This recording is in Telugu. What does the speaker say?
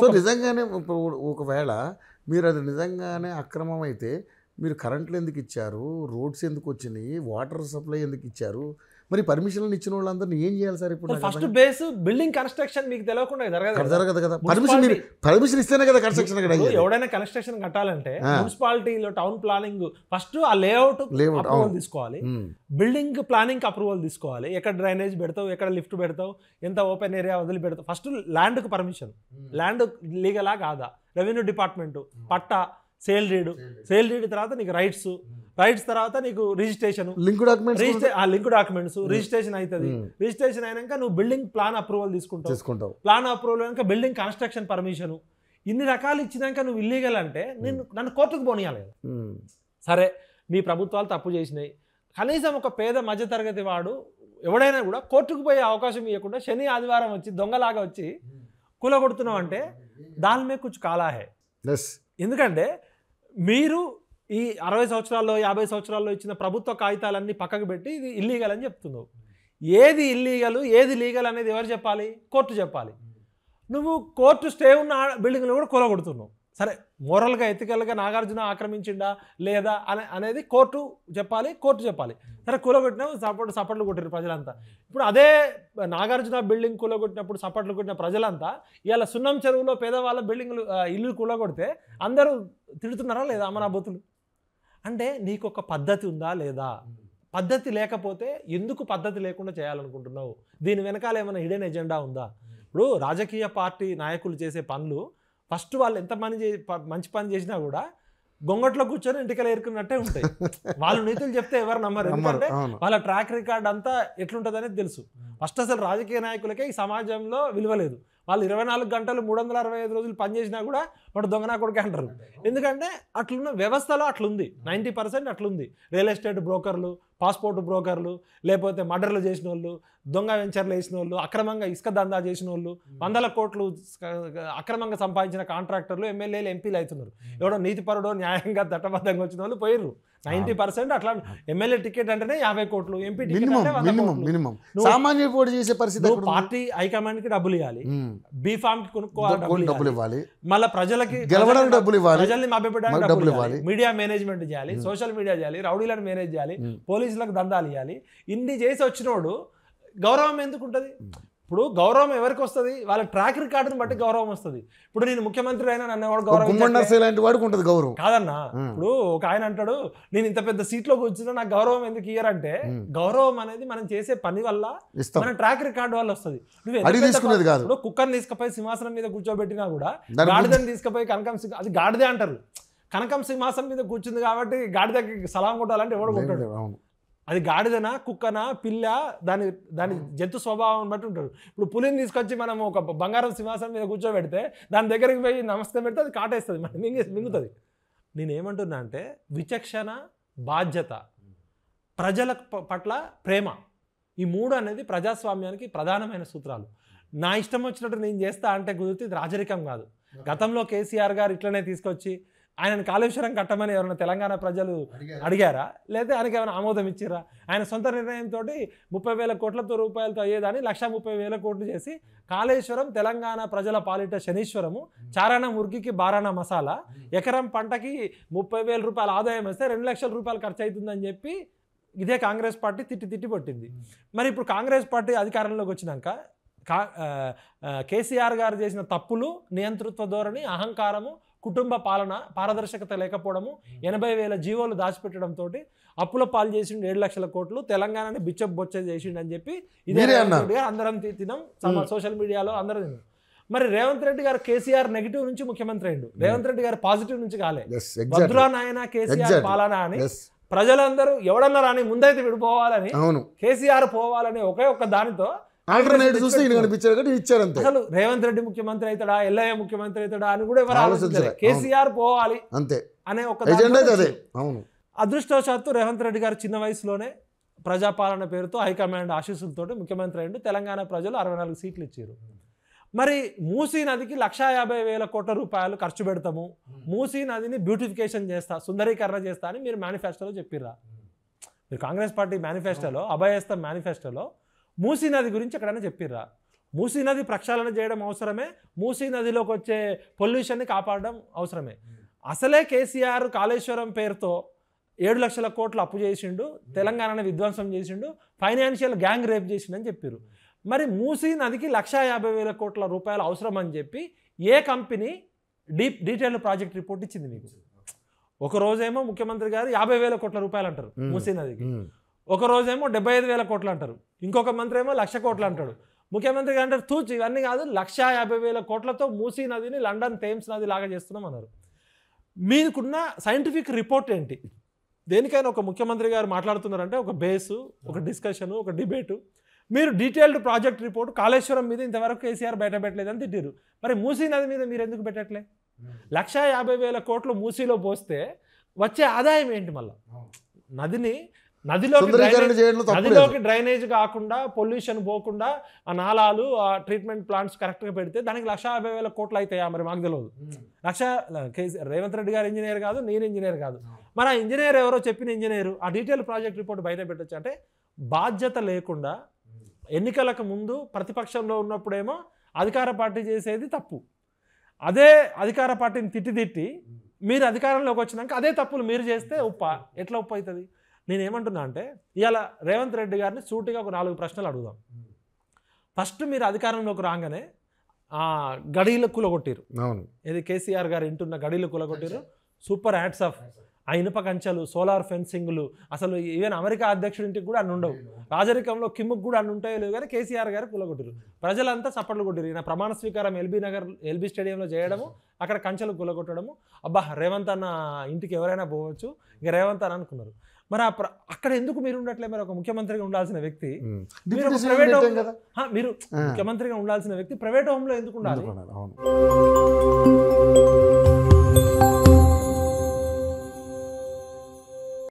సో నిజంగానే ఒకవేళ మీరు అది నిజంగానే అక్రమం అయితే మీరు కరెంట్లు ఎందుకు ఇచ్చారు రోడ్స్ ఎందుకు వచ్చినాయి వాటర్ సప్లై ఎందుకు ఇచ్చారు మరి పర్మిషన్లు ఇచ్చిన వాళ్ళందరినీ ఏం చేయాలి సార్ ఇప్పుడు ఫస్ట్ బేస్ బిల్డింగ్ కన్స్ట్రక్షన్ మీకు తెలియకుండా జరగదు జరగదు కదా పర్మిషన్ పర్మిషన్ ఇస్తేనే కదా కన్స్ట్రక్షన్ ఎవడైనా కన్స్ట్రక్షన్ కట్టాలంటే మున్సిపాలిటీలో టౌన్ ప్లానింగ్ ఫస్ట్ ఆ లేఅవుట్ అప్రూవల్ తీసుకోవాలి బిల్డింగ్ ప్లానింగ్ అప్రూవల్ తీసుకోవాలి ఎక్కడ డ్రైనేజ్ పెడతావు ఎక్కడ లిఫ్ట్ పెడతావు ఎంత ఓపెన్ ఏరియా వదిలి పెడతావు ఫస్ట్ ల్యాండ్కు పర్మిషన్ ల్యాండ్ లీగలా కాదా రెవెన్యూ డిపార్ట్మెంట్ hmm. పట్టా సేల్ రీడ్ సేల్ రీడ్ తర్వాత నీకు రైట్స్ రైట్స్ తర్వాత నీకు hmm. రిజిస్ట్రేషన్ లింక్ డాక్యుమెంట్స్ ఆ లింక్ డాక్యుమెంట్స్ రిజిస్ట్రేషన్ అవుతుంది hmm. రిజిస్ట్రేషన్ అయినాక నువ్వు బిల్డింగ్ ప్లాన్ అప్రూవల్ తీసుకుంటావు తీసుకుంటావు ప్లాన్ అప్రూవల్ అయినాక బిల్డింగ్ కన్స్ట్రక్షన్ పర్మిషన్ ఇన్ని రకాలు ఇచ్చినాక నువ్వు ఇల్లీగల్ అంటే hmm. నేను నన్ను కోర్టుకు పోనీయాలి సరే మీ ప్రభుత్వాలు తప్పు చేసినాయి కనీసం ఒక పేద మధ్యతరగతి వాడు ఎవడైనా కూడా కోర్టుకు పోయే అవకాశం ఇవ్వకుండా శని ఆదివారం వచ్చి దొంగలాగా వచ్చి కూలగొడుతున్నాం అంటే దాని మీద కొంచెం కాలాహే ఎందుకంటే మీరు ఈ అరవై సంవత్సరాల్లో యాభై సంవత్సరాల్లో ఇచ్చిన ప్రభుత్వ కాగితాలన్నీ పక్కకు పెట్టి ఇది ఇల్లీగల్ అని చెప్తున్నావు ఏది ఇల్లీగల్ ఏది లీగల్ అనేది ఎవరు చెప్పాలి కోర్టు చెప్పాలి నువ్వు కోర్టు స్టే ఉన్న బిల్డింగ్లు కూడా కూలగొడుతున్నావు సరే మోరల్గా ఎథికల్గా నాగార్జున ఆక్రమించిండా లేదా అనే అనేది కోర్టు చెప్పాలి కోర్టు చెప్పాలి సరే కూలగొట్టినా సపోర్ట్ సపోర్ట్లు కొట్టారు ప్రజలంతా ఇప్పుడు అదే నాగార్జున బిల్డింగ్ కూలగొట్టినప్పుడు సపోర్ట్లు కొట్టిన ప్రజలంతా ఇవాళ సున్నం చెరువులో పేదవాళ్ళ బిల్డింగ్లు ఇల్లు కూలగొడితే అందరూ తిడుతున్నారా లేదా అమరాబోతులు అంటే నీకు ఒక పద్ధతి ఉందా లేదా పద్ధతి లేకపోతే ఎందుకు పద్ధతి లేకుండా చేయాలనుకుంటున్నావు దీని వెనకాల ఏమైనా హిడెన్ ఎజెండా ఉందా ఇప్పుడు రాజకీయ పార్టీ నాయకులు చేసే పనులు ఫస్ట్ వాళ్ళు ఎంత పని చే మంచి పని చేసినా కూడా గొంగట్లో కూర్చొని ఇంటికలు ఏరుకున్నట్టే ఉంటాయి వాళ్ళు నీతులు చెప్తే ఎవరు నమ్మరు ఎందుకంటే వాళ్ళ ట్రాక్ రికార్డ్ అంతా ఎట్లుంటుంది అనేది తెలుసు ఫస్ట్ అసలు రాజకీయ నాయకులకే ఈ సమాజంలో విలువలేదు వాళ్ళు ఇరవై నాలుగు గంటలు మూడు వందల అరవై ఐదు రోజులు పనిచేసినా కూడా వాడు దొంగనా కొడుకే అంటారు ఎందుకంటే అట్లున్న వ్యవస్థలో అట్లుంది నైంటీ పర్సెంట్ అట్లుంది రియల్ ఎస్టేట్ బ్రోకర్లు పాస్పోర్ట్ బ్రోకర్లు లేకపోతే మర్డర్లు చేసిన వాళ్ళు దొంగ వెంచర్లు వేసిన వాళ్ళు అక్రమంగా ఇసుక దందా చేసిన వాళ్ళు వందల కోట్లు అక్రమంగా సంపాదించిన కాంట్రాక్టర్లు ఎమ్మెల్యేలు ఎంపీలు అవుతున్నారు ఎవడో నీతిపరుడో న్యాయంగా దట్టబద్ధంగా వచ్చిన వాళ్ళు పోయిర్రు నైన్టీ పర్సెంట్ అట్లా ఎమ్మెల్యే టికెట్ అంటేనే యాభై కోట్లు ఎంపీ పోటీ చేసే పరిస్థితి పార్టీ హైకమాండ్ కి డబ్బులు ఇవ్వాలి బీఫామ్ కి కొనుక్కోవాలి డబ్బులు ఇవ్వాలి మళ్ళీ ప్రజలకి గెలవడానికి డబ్బులు ఇవ్వాలి ప్రజల్ని మభ్యపెట్టడానికి డబ్బులు ఇవ్వాలి మీడియా మేనేజ్మెంట్ చేయాలి సోషల్ మీడియా చేయాలి రౌడీలను మేనేజ్ చేయాలి పోలీసులకు దందాలు ఇవ్వాలి ఇన్ని చేసి వచ్చినోడు గౌరవం ఎందుకు ఉంటుంది ఇప్పుడు గౌరవం ఎవరికి వస్తుంది వాళ్ళ ట్రాక్ రికార్డును బట్టి గౌరవం వస్తుంది ఇప్పుడు నేను ముఖ్యమంత్రి అయినా నన్ను ఎవరు గౌరవం వాడికి ఉంటుంది గౌరవం కాదన్నా ఇప్పుడు ఒక ఆయన అంటాడు నేను ఇంత పెద్ద లో కూర్చున్నా నాకు గౌరవం ఎందుకు ఇయ్యరంటే గౌరవం అనేది మనం చేసే పని వల్ల మన ట్రాక్ రికార్డు వల్ల వస్తుంది నువ్వు కాదు ఇప్పుడు కుక్కర్ని తీసుకుపోయి సింహాసనం మీద కూర్చోబెట్టినా కూడా గాడిదని తీసుకుపోయి కనకం అది గాడిదే అంటారు కనకం సింహాసనం మీద కూర్చుంది కాబట్టి గాడిదకి సలాం కొట్టాలంటే ఎవడు కొట్టాడు అది గాడిదనా కుక్కనా పిల్ల దాని దాని జంతు స్వభావం బట్టి ఉంటాడు ఇప్పుడు పులిని తీసుకొచ్చి మనం ఒక బంగారం సింహాసనం మీద కూర్చోబెడితే దాని దగ్గరికి పోయి నమస్తే పెడితే అది కాటేస్తుంది మనం మింగేసి మింగుతుంది నేనేమంటున్నా అంటే విచక్షణ బాధ్యత ప్రజల పట్ల ప్రేమ ఈ మూడు అనేది ప్రజాస్వామ్యానికి ప్రధానమైన సూత్రాలు నా ఇష్టం వచ్చినట్టు నేను చేస్తా అంటే కుదిరితే రాజరికం కాదు గతంలో కేసీఆర్ గారు ఇట్లనే తీసుకొచ్చి ఆయనను కాళేశ్వరం కట్టమని ఎవరైనా తెలంగాణ ప్రజలు అడిగారా లేదా ఆయనకి ఏమైనా ఆమోదం ఇచ్చారా ఆయన సొంత నిర్ణయంతో ముప్పై వేల కోట్లతో రూపాయలతో అయ్యేదాన్ని లక్ష ముప్పై వేల కోట్లు చేసి కాళేశ్వరం తెలంగాణ ప్రజల పాలిట శనీశ్వరము చారాణ మురికి బారాణ మసాలా ఎకరం పంటకి ముప్పై వేల రూపాయల ఆదాయం వస్తే రెండు లక్షల రూపాయలు ఖర్చు అవుతుందని చెప్పి ఇదే కాంగ్రెస్ పార్టీ తిట్టి తిట్టి పట్టింది మరి ఇప్పుడు కాంగ్రెస్ పార్టీ అధికారంలోకి వచ్చినాక కా కేసీఆర్ గారు చేసిన తప్పులు నియంతృత్వ ధోరణి అహంకారము కుటుంబ పాలన పారదర్శకత లేకపోవడము ఎనభై వేల జీవోలు దాచిపెట్టడంతో అప్పుల పాలు చేసిండు ఏడు లక్షల కోట్లు తెలంగాణని బిచ్చ బొచ్చ చేసిండు అని చెప్పి ఇదే అందరం తినాం సోషల్ మీడియాలో అందరం తినం మరి రేవంత్ రెడ్డి గారు కేసీఆర్ నెగిటివ్ నుంచి ముఖ్యమంత్రి అయిండు రేవంత్ రెడ్డి గారు పాజిటివ్ నుంచి కాలే భద్రా నాయన కేసీఆర్ పాలన అని ప్రజలందరూ ఎవడన్నా రాని ముందైతే విడిపోవాలని కేసీఆర్ పోవాలని ఒకే ఒక్క దానితో చూస్తే ఈయన కనిపించారు కాబట్టి అసలు రేవంత్ రెడ్డి ముఖ్యమంత్రి అవుతాడా ఎల్లయ్య ముఖ్యమంత్రి అవుతాడా అని కూడా ఎవరు ఆలోచించారు కేసీఆర్ పోవాలి అంతే అనే ఒక అదే అవును అదృష్టవశాత్తు రేవంత్ రెడ్డి గారు చిన్న వయసులోనే ప్రజాపాలన పేరుతో హైకమాండ్ ఆశీస్సులతో ముఖ్యమంత్రి అయ్యిండు తెలంగాణ ప్రజలు అరవై నాలుగు సీట్లు ఇచ్చారు మరి మూసీ నదికి లక్షా యాభై వేల కోట్ల రూపాయలు ఖర్చు పెడతాము మూసీ నదిని బ్యూటిఫికేషన్ చేస్తా సుందరీకరణ చేస్తా అని మీరు మేనిఫెస్టోలో చెప్పిర్రా మీరు కాంగ్రెస్ పార్టీ మేనిఫెస్టోలో అభయస్థ మేనిఫెస్టోలో మూసీ నది గురించి ఎక్కడైనా చెప్పిర్రా మూసీ నది ప్రక్షాళన చేయడం అవసరమే మూసీ నదిలోకి వచ్చే పొల్యూషన్ని కాపాడడం అవసరమే అసలే కేసీఆర్ కాళేశ్వరం పేరుతో ఏడు లక్షల కోట్లు అప్పు చేసిండు తెలంగాణను విధ్వంసం చేసిండు ఫైనాన్షియల్ గ్యాంగ్ రేప్ చేసిండని చెప్పారు మరి మూసీ నదికి లక్ష యాభై వేల కోట్ల రూపాయలు అవసరం అని చెప్పి ఏ company deep detailed project report ఇచ్చింది మీకు ఒక రోజేమో ముఖ్యమంత్రి గారు యాభై వేల కోట్ల రూపాయలు అంటారు మూసీ నదికి ఒక రోజేమో డెబ్బై ఐదు వేల కోట్లు అంటారు ఇంకొక మంత్రి ఏమో లక్ష కోట్లు అంటాడు ముఖ్యమంత్రి గారు అంటారు తూచి ఇవన్నీ కాదు లక్ష యాభై వేల కోట్లతో మూసీ నదిని లండన్ థేమ్స్ నది లాగా చేస్తున్నాం అన్నారు మీకున్న సైంటిఫిక్ రిపోర్ట్ ఏంటి దేనికైనా ఒక ముఖ్యమంత్రి గారు మాట్లాడుతున్నారంటే ఒక బేసు ఒక డిస్కషను ఒక డిబేటు మీరు డీటెయిల్డ్ ప్రాజెక్ట్ రిపోర్ట్ కాళేశ్వరం మీద ఇంతవరకు కేసీఆర్ బయట పెట్టలేదు అని తిట్టారు మరి మూసీ నది మీద మీరు ఎందుకు పెట్టట్లే లక్ష యాభై వేల కోట్లు మూసీలో పోస్తే వచ్చే ఆదాయం ఏంటి మళ్ళీ నదిని నదిలోకి నదిలోకి డ్రైనేజ్ కాకుండా పొల్యూషన్ పోకుండా ఆ నాలాలు ఆ ట్రీట్మెంట్ ప్లాంట్స్ కరెక్ట్గా పెడితే దానికి లక్ష యాభై వేల కోట్లు అవుతాయా మరి మాకు తెలియదు లక్ష రేవంత్ రెడ్డి గారు ఇంజనీర్ కాదు నేను ఇంజనీర్ కాదు మరి ఆ ఇంజనీర్ ఎవరో చెప్పిన ఇంజనీర్ ఆ డీటెయిల్ ప్రాజెక్ట్ రిపోర్ట్ బయట పెట్టచ్చు అంటే బాధ్యత లేకుండా ఎన్నికలకు ముందు ప్రతిపక్షంలో ఉన్నప్పుడేమో అధికార పార్టీ చేసేది తప్పు అదే అధికార పార్టీని తిట్టి తిట్టి మీరు అధికారంలోకి వచ్చినాక అదే తప్పులు మీరు చేస్తే ఉప్ప ఎట్లా ఉప్పు అవుతుంది నేనేమంటున్నా అంటే ఇవాళ రేవంత్ రెడ్డి గారిని సూటిగా ఒక నాలుగు ప్రశ్నలు అడుగుదాం ఫస్ట్ మీరు అధికారంలోకి రాగానే కుల కూలగొట్టిరు అవును ఇది కేసీఆర్ గారు వింటున్న కుల కూలగొట్టిరు సూపర్ యాడ్స్ ఆఫ్ ఆ ఇనుప కంచెలు సోలార్ ఫెన్సింగ్లు అసలు ఈవెన్ అమెరికా అధ్యక్షుడి ఇంటికి కూడా అన్ని ఉండవు రాజరికంలో కిమ్ముకు కూడా అన్ని ఉంటాయో లేవు కానీ కేసీఆర్ గారు కొట్టిరు ప్రజలంతా చప్పట్లు కొట్టిరు ఈయన ప్రమాణ స్వీకారం ఎల్బీ నగర్ ఎల్బీ స్టేడియంలో చేయడము అక్కడ కంచెలు కొట్టడము అబ్బా రేవంత్ అన్న ఇంటికి ఎవరైనా పోవచ్చు ఇక రేవంత్ అని అనుకున్నారు మరి అక్కడ ఎందుకు మీరు ఉండట్లే మరి ఒక ముఖ్యమంత్రిగా ఉండాల్సిన వ్యక్తి మీరు ప్రైవేట్ మీరు ముఖ్యమంత్రిగా ఉండాల్సిన వ్యక్తి ప్రైవేట్ హోమ్ లో ఎందుకు ఉండాలి